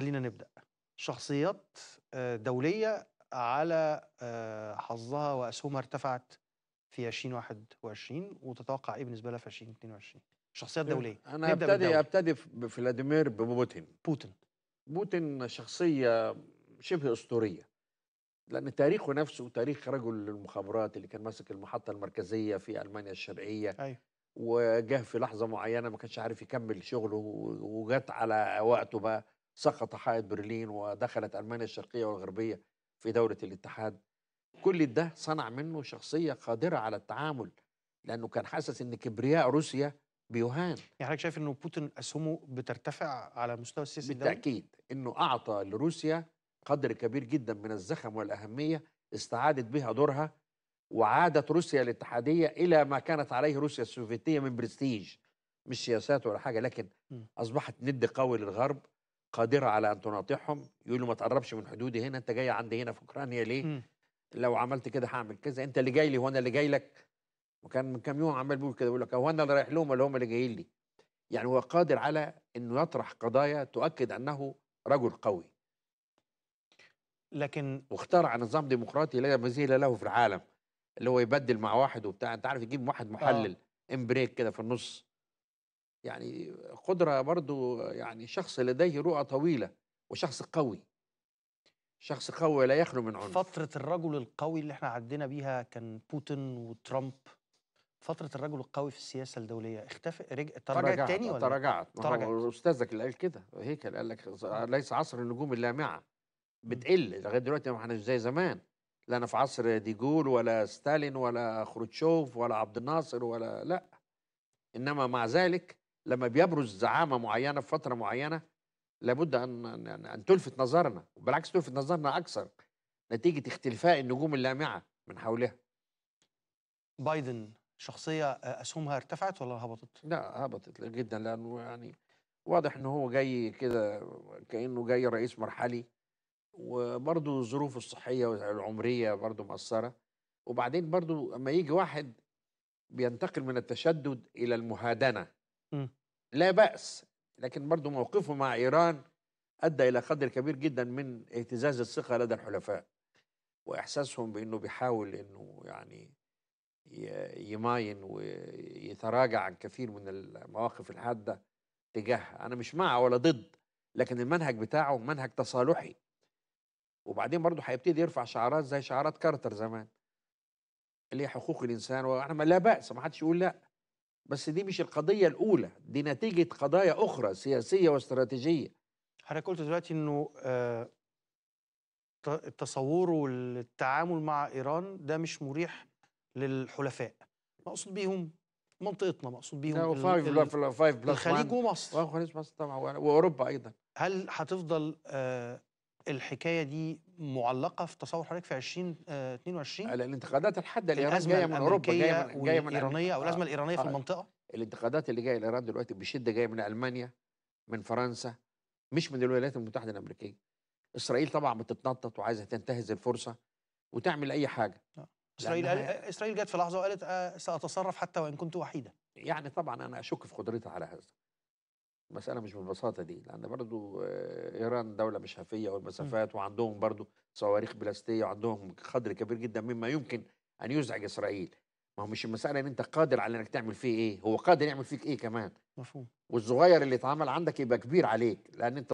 خلينا نبدا شخصيات آه، دوليه على آه، حظها واسهمها ارتفعت في 2021 وتتوقع ايه بالنسبه لها في 2022 شخصيات إيه، دوليه انا ابتدي ابتدي بفلاديمير ببوتين بوتين بوتين شخصيه شبه اسطوريه لان تاريخه نفسه تاريخ رجل المخابرات اللي كان ماسك المحطه المركزيه في المانيا الشرقيه أيوه. وجه في لحظه معينه ما كانش عارف يكمل شغله وجت على وقته بقى سقط حائط برلين ودخلت ألمانيا الشرقية والغربية في دولة الاتحاد كل ده صنع منه شخصية قادرة على التعامل لأنه كان حاسس إن كبرياء روسيا بيهان يعني حضرتك شايف إنه بوتين أسهمه بترتفع على المستوى السياسي بالتأكيد إنه أعطى لروسيا قدر كبير جدا من الزخم والأهمية استعادت بها دورها وعادت روسيا الاتحادية إلى ما كانت عليه روسيا السوفيتية من برستيج مش سياسات ولا حاجة لكن أصبحت ند قوي للغرب قادرة على أن تناطحهم يقول له ما تقربش من حدودي هنا أنت جاي عندي هنا في أوكرانيا ليه؟ م. لو عملت كده هعمل كذا أنت اللي جاي لي هو أنا اللي جاي لك وكان من كام يوم عمال بيقول كده بيقول لك هو أنا اللي رايح لهم ولا هم اللي جايين لي؟ يعني هو قادر على أنه يطرح قضايا تؤكد أنه رجل قوي لكن واخترع نظام ديمقراطي لا مثيل له في العالم اللي هو يبدل مع واحد وبتاع انت عارف يجيب واحد محلل آه. امبريك كده في النص يعني قدرة برضو يعني شخص لديه رؤى طويلة وشخص قوي شخص قوي لا يخلو من عنف فترة الرجل القوي اللي احنا عدينا بيها كان بوتين وترامب فترة الرجل القوي في السياسة الدولية اختفى رجع تراجعت تاني ولا؟ تراجعت تراجعت أستاذك اللي قال كده هيكل قال لك ليس عصر النجوم اللامعة بتقل لغاية دلوقتي ما احنا زي زمان لا أنا في عصر ديجول ولا ستالين ولا خروتشوف ولا عبد الناصر ولا لا إنما مع ذلك لما بيبرز زعامه معينه في فتره معينه لابد ان ان تلفت نظرنا وبالعكس تلفت نظرنا اكثر نتيجه اختلفاء النجوم اللامعه من حولها بايدن شخصيه آه، اسهمها ارتفعت ولا هبطت؟ لا هبطت جدا لانه يعني واضح ان هو جاي كده كانه جاي رئيس مرحلي وبرضه ظروفه الصحيه والعمريه برضه مأثره وبعدين برضه اما يجي واحد بينتقل من التشدد الى المهادنه لا بأس لكن برضه موقفه مع إيران أدى إلى قدر كبير جدا من اهتزاز الثقة لدى الحلفاء وإحساسهم بأنه بيحاول أنه يعني يماين ويتراجع عن كثير من المواقف الحادة تجاهها أنا مش مع ولا ضد لكن المنهج بتاعه منهج تصالحي وبعدين برضه هيبتدي يرفع شعارات زي شعارات كارتر زمان اللي هي حقوق الانسان واحنا لا باس ما حدش يقول لا بس دي مش القضيه الاولى دي نتيجه قضايا اخرى سياسيه واستراتيجيه حضرتك قلت دلوقتي انه آه التصور والتعامل مع ايران ده مش مريح للحلفاء مقصود بيهم منطقتنا مقصود بيهم فايف فايف الخليج ومصر الخليج ومصر طبعا واوروبا ايضا هل هتفضل آه الحكايه دي معلقه في تصور حضرتك في 2022 آه، الانتقادات الحاده لايران جايه من اوروبا جايه من جايه من آه، الايرانيه او الازمه الايرانيه آه في المنطقه الانتقادات اللي جايه لايران دلوقتي بشده جايه من المانيا من فرنسا مش من الولايات المتحده الامريكيه اسرائيل طبعا بتتنطط وعايزه تنتهز الفرصه وتعمل اي حاجه آه. اسرائيل قال... اسرائيل جت في لحظه وقالت أه ساتصرف حتى وان كنت وحيدا يعني طبعا انا اشك في قدرتها على هذا المسألة مش بالبساطة دي لأن برضو آه، إيران دولة مش هفية والمسافات وعندهم برضو صواريخ بلاستية وعندهم قدر كبير جدا مما يمكن أن يزعج إسرائيل ما هو مش المسألة إن أنت قادر على إنك تعمل فيه إيه هو قادر يعمل فيك إيه كمان مفهوم والصغير اللي اتعمل عندك يبقى كبير عليك لأن أنت